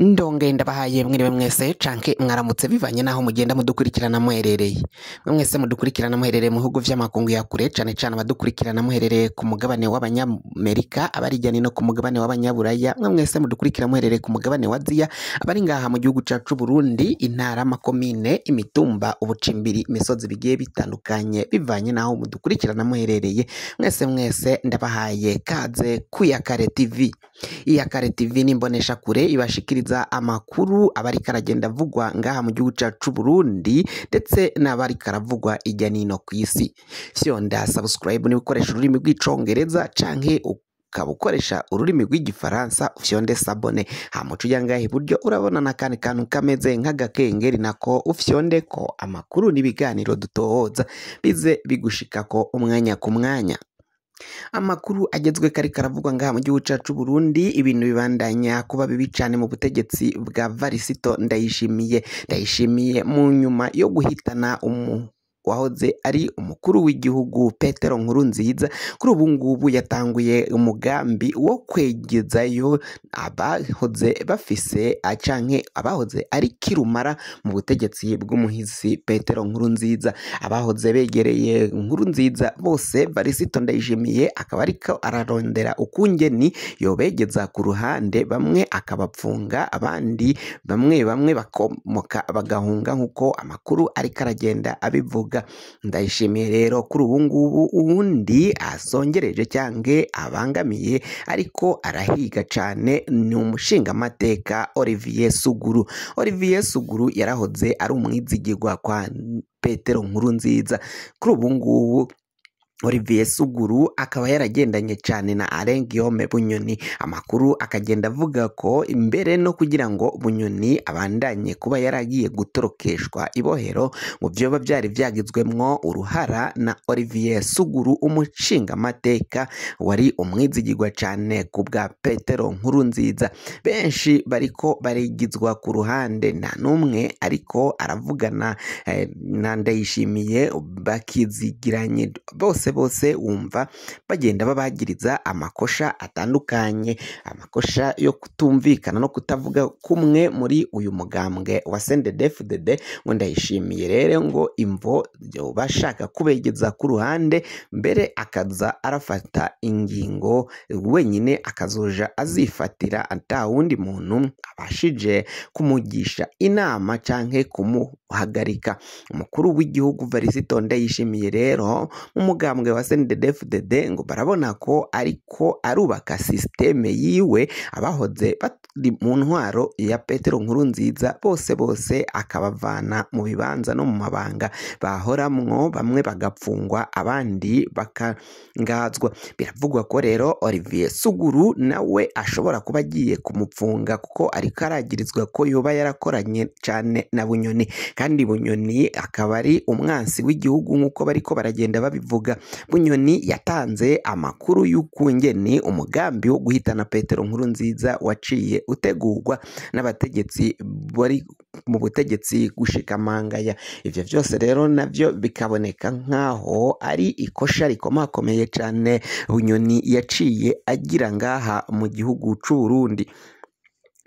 ndonge ndabahaye mwiriwe mwese canke mwaramutse bivanye naho mugenda mudukurikirana muherereye mwese mudukurikirana muherereye mu bihugu vy'amakungu ya kure cane cane abadukurikirana muherereye ku mugabane w'abanyamerika abarijyane no ku mugabane w'abanyaburaya mwe mwese mudukurikira muherereye ku mugabane wa aziya abari ngaha mu gihugu cacu burundi intara amakomine imitumba ubucimbiri imisozi bigiye bitandukanye bivanye naho mudukurikirana muherereye mwese mwese ndabahaye kaze ku kare tv iya kare tv nimbonesha kure ibashikiriza kurenza amakuru abariko aragenda avugwa ngaha mu gihugu cacu c'Uburundi ndetse n'abariko aravugwa ijya nino ku isi fyonda subscribe niba ukoresha ururimi rw'icongereza canke ukaba ukoresha ururimi rw'igifaransa ufyonde sabone hamuca ujya ngaha iburyo urabona n'akandi kantu kameze nk'agakengeri nako ko amakuru n'ibiganiro dutohoza bize bigushika ko umwanya ku mwanya amakuru agezwe kari karavugwa ngaha mu gihugu cyacu Burundi ibintu bibandanya kuba bibi cyane mu butegetsi bwa Varisito Ndayishimiye Ndayishimiye mu nyuma yo guhitana umu wahoze ari umukuru w'igihugu petero nkuru nziza kuri ubu ngubu yatanguye umugambi wo kwegezayo abahoze bafise acanke abahoze ari kirumara mu butegetsi bw'umuhisi petero nkuru nziza abahoze begereye nkuru nziza bose barisito ndayishimiye akaba ariko ararondera ukungeni yobegeza ku ruhande bamwe akabapfunga abandi bamwe bamwe bakomoka bagahunga nk'uko amakuru ariko aragenda abivuga ndayishimiye rero kuri ubu ngubu ubundi asongereje cyangwa abangamiye ariko arahiga cyane ni umushingamateka olivier suguru olivier suguru yarahoze ari umwizigirwa kwa petero nkuru nziza kuri ubu ngubu Olivier Suguru akaba yaragendanye cyane na Alain Guillaume Bunyoni amakuru akagenda avuga ko imbere no kugira ngo Bunyoni abandanye kuba yaragiye gutorokeshwa ibohero ngo byoba byari byagizwemwo uruhara na Olivier Suguru umushingamateka wari umwizigirwa cyane ku bwa Petero nkuru Nkurunziza benshi bariko barigizwa ku ruhande nta n'umwe ariko aravugana eh, na Ndayishimiye bakizigiranye bose bose wumva bagenda babagiriza amakosha atandukanye, amakosha yo kutumvikana no kutavuga kumwe muri uyu mugambwe wa CNDD-FDD, ngo ndayishimiye rero ngo imvo bashaka kubegeza ku ruhande mbere akaza arafata ingingo wenyine akazuja azifatira ata wundi muntu abashije kumugisha inama cyangwa kumuhagarika. Umukuru w'igihugu Varisito yishimiye rero mu mugambi mugabo wa senidedefu ngo barabona ko ariko arubaka sisiteme yiwe abahoze bari mu ntwaro ya petero nkuru nziza bose bose akabavana mu bibanza no mu mabanga bahoramwo bamwe bagapfungwa abandi bakangazwa biravugwa ko rero olivier suguru nawe ashobora kuba agiye kumupfunga kuko ariko aragirizwa ko yoba yarakoranye cyane na bunyoni kandi bunyoni akaba ari umwansi w'igihugu nk'uko bari ko baragenda babivuga bunyoni yatanze amakuru y'ukungeni umugambi wo guhitana petero nkuru nziza waciye utegurwa n'abategetsi bari mu butegetsi gushikamangaya ibyo byose rero nabyo bikaboneka nk'aho ari ikosha rikomakomeye cyane bunyoni yaciye agira ngaha mu gihugu cy'u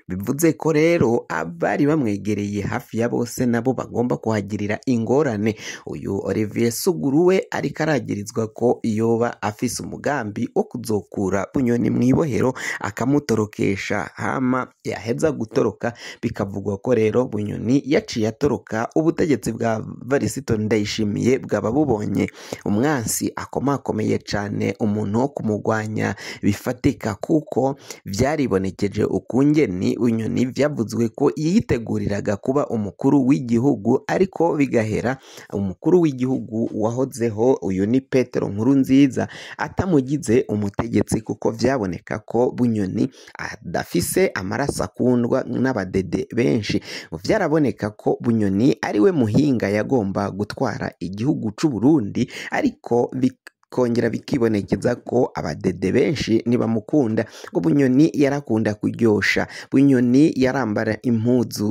bivuze ko rero abari bamwegereye hafi ya bose nabo bagomba kuhagirira ingorane uyu olivier suguru we ariko aragirizwa ko yoba afise umugambi wo kuzokura bunyoni mu ibohero akamutorokesha hama yaheza gutoroka bikavugwa ko rero bunyoni yaciye atoroka ubutegetsi bwa varisito ndayishimiye bwaba bubonye umwansi akomakomeye cyane umuntu wo kumugwanya bifatika kuko byaribonekeje ukungeni Bunyoni byavuzwe ko yiteguriraga kuba umukuru w'igihugu ariko bigahera umukuru w'igihugu wahozeho uyu ni Petero Nkurunziza atamugize umutegetsi kuko byaboneka ko Bunyoni adafise amaraso akundwa n'abadede benshi byaraboneka ko Bunyoni ariwe muhinga yagomba gutwara igihugu cy'u Burundi ariko kongera bikibonekeza ko abadede benshi nibamukunda ngo bunyoni yarakunda kuryosha bunyoni yarambara impuzu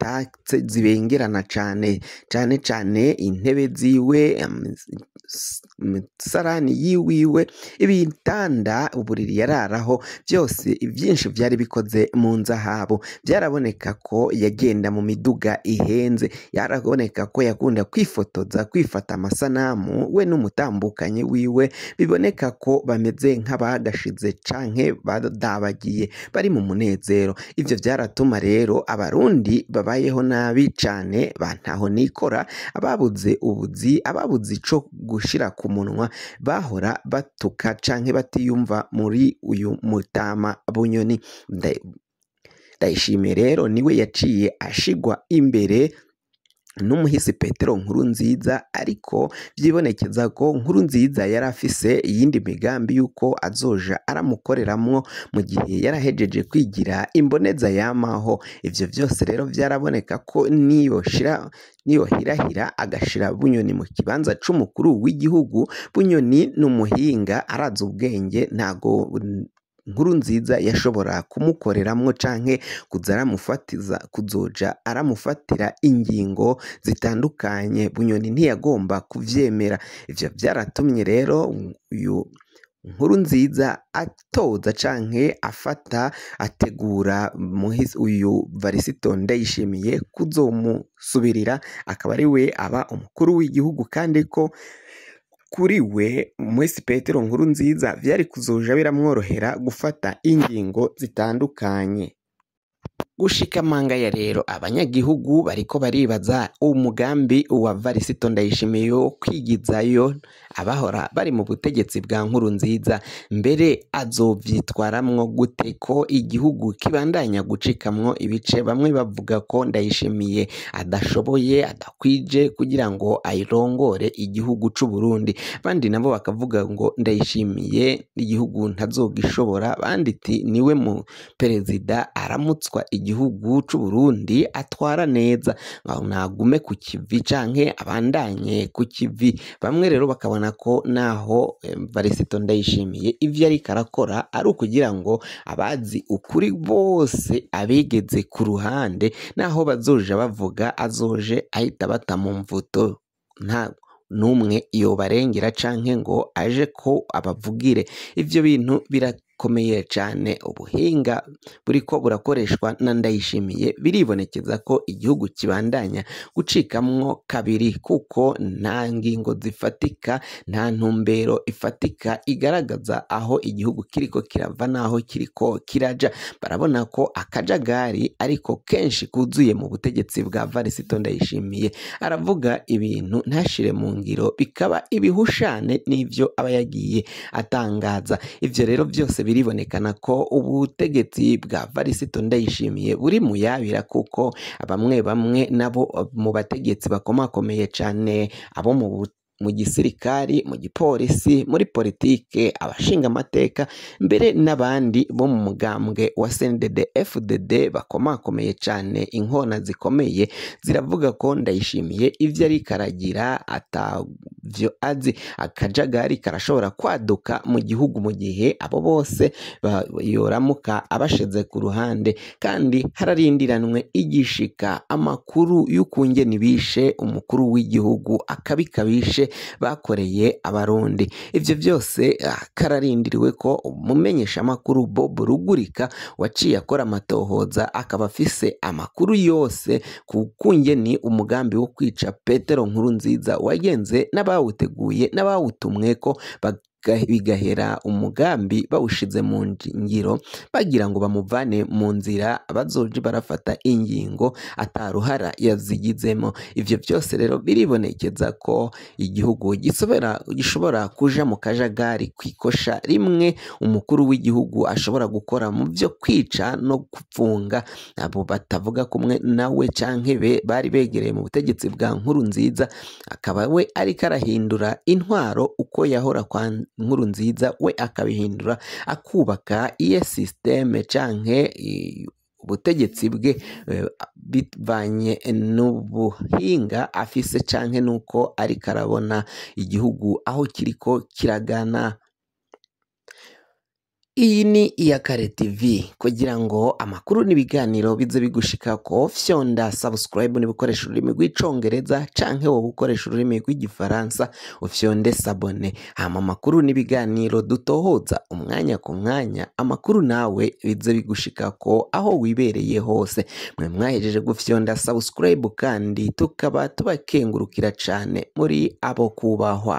zitatse zibengerana cyane cyane cyane intebe ziwe, imisarani yiwiwe, ibitanda, uburiri yararaho byose ibyinshi byari bikoze mu nzahabu, byaraboneka ko yagenda mu miduga ihenze, yaraboneka ko yakunda kwifotoza, kwifata amasanamu we n'umutambukanyi wiwe, biboneka ko bameze nk'abagashize canke badabagiye bari mu munezero, ibyo byaratuma rero abarundi babayeho nabi cyane ba ntaho nikora ababuze ubuzi ababuze ico gushira ku munwa bahora batuka canke batiyumva muri uyu mutama bunyoni ndayishimiye rero niwe yaciye ashigwa imbere n'umuhisi petero Nkuru nziza ariko byibonekeza ko nkurunziza yari afise iyindi migambi y'uko azoja aramukoreramo mu gihe yarahejeje kwigira imboneza yamaho ibyo byose rero byaraboneka ko niyo hirahira agashira bunyoni mu kibanza cy’umukuru w'igihugu bunyoni ni umuhinga arazi ubwenge ntago nkuru nziza yashobora kumukoreramo canke kuza aramufatiza kuzoja aramufatira ingingo zitandukanye Bunyoni ntiyagomba kuvyemera ivyo vyaratumye rero uyu nkuru nziza atoza canke afata ategura uyu varisito ndayishimiye kuzomusubirira akaba ari we aba umukuru w'igihugu kandi ko Kuri we mwese Petero Nkuru nziza byari kuzuja biramworohera gufata ingingo zitandukanye. ya rero abanyagihugu bariko baribaza umugambi wa Varisito Ndayishimiye wo kwigizayo abahora bari mu butegetsi bwa nkuru nziza mbere azobyitwaramwo gute ko igihugu kibandanya gucikamwo ibice bamwe bavuga ko ndayishimiye adashoboye adakwije kugira ngo ayirongore igihugu cy'u Burundi abandi nabo bakavuga ngo ndayishimiye igihugu ntazogishobora abandi iti niwe mu perezida aramutswa igihugu cy'u Burundi atwara neza nagume ku kivi canke abandanye ku kivi bamwe rero bakabona byerekana ko naho varisito ndayishimiye ibyo ariko arakora ari ukugira ngo abazi ukuri bose abigeze ku ruhande naho bazoja bavuga azoje ahita bata mu mvuto ntabwo n'umwe iyo barengera canke ngo aje ko abavugire ibyo bintu bira bukomeye cyane ubuhinga buriko burakoreshwa na Ndayishimiye biribonekeza ko igihugu kibandanya gucikamwo kabiri kuko nta ngingo zifatika nta ntumbero ifatika igaragaza aho igihugu kiriko kirava n'aho kiriko kiraja barabona ko akajagari ariko kenshi kuzuye mu butegetsi bwa Varisito Ndayishimiye aravuga ibintu ntashire mu ngiro bikaba ibihushane nibyo aba yagiye atangaza ibyo rero byose biribonekana ko ubutegetsi bwa varisito ndayishimiye buri mu yabira kuko bamwe bamwe nabo mu bategetsi bakomakomeye cyane abo mu butegetsi mu gisirikari, mu gipolisi, muri politiki abashinga amateka mbere n'abandi bo mu mugambwe wa senidede FDD bakomakomeye cyane inkona zikomeye ziravuga ko ndayishimiye ibyo ari karagira atavyo azi akajagari karashobora kwaduka mu gihugu mu gihe abo bose yoramuka abashize ku ruhande kandi hararindiranwe igishika amakuru y'ukungene bishe umukuru w'igihugu akabi bakoreye abarundi ibyo byose ah, kararindiriwe ko umumenyeshamakuru bob rugurika waciye akora amatohoza akaba afise amakuru yose ku kunge ni umugambi wo kwica petero nkuru nziza wagenze n'abawuteguye n'abawutumwe ko bigahera umugambi bawushize mu ngiro bagira ngo bamuvane mu nzira bazoje barafata ingingo ataruhara yazigizemo ibyo byose rero biribonekeza ko igihugu gishobora kuja mu kajagari kwikosha rimwe umukuru w'igihugu ashobora gukora mu byo kwica no gupfunga abo batavuga kumwe nawe canke be bari begereye mu butegetsi bwa nkuru nziza akaba we ariko arahindura intwaro uko yahora Nkuru nziza we akabihindura akubaka iye sisiteme canke ubutegetsi bwe eh, bivanye n'ubuhinga afise canke n'uko ariko arabona igihugu aho kiriko kiragana Iyi ni iya Kare TV kugira ngo amakuru n'ibiganiro bize bigushika ko fyonda subscribe niba ukoresha ururimi rw’icyongereza canke wowe ukoresha ururimi rw'igifaransa ufyonde sabone hama amakuru n'ibiganiro dutohoza umwanya ku mwanya amakuru nawe bize bigushika ko aho wibereye hose mwe mwahereje gufyonda subscribe kandi tukaba tubakengurukira cane muri abo kubahwa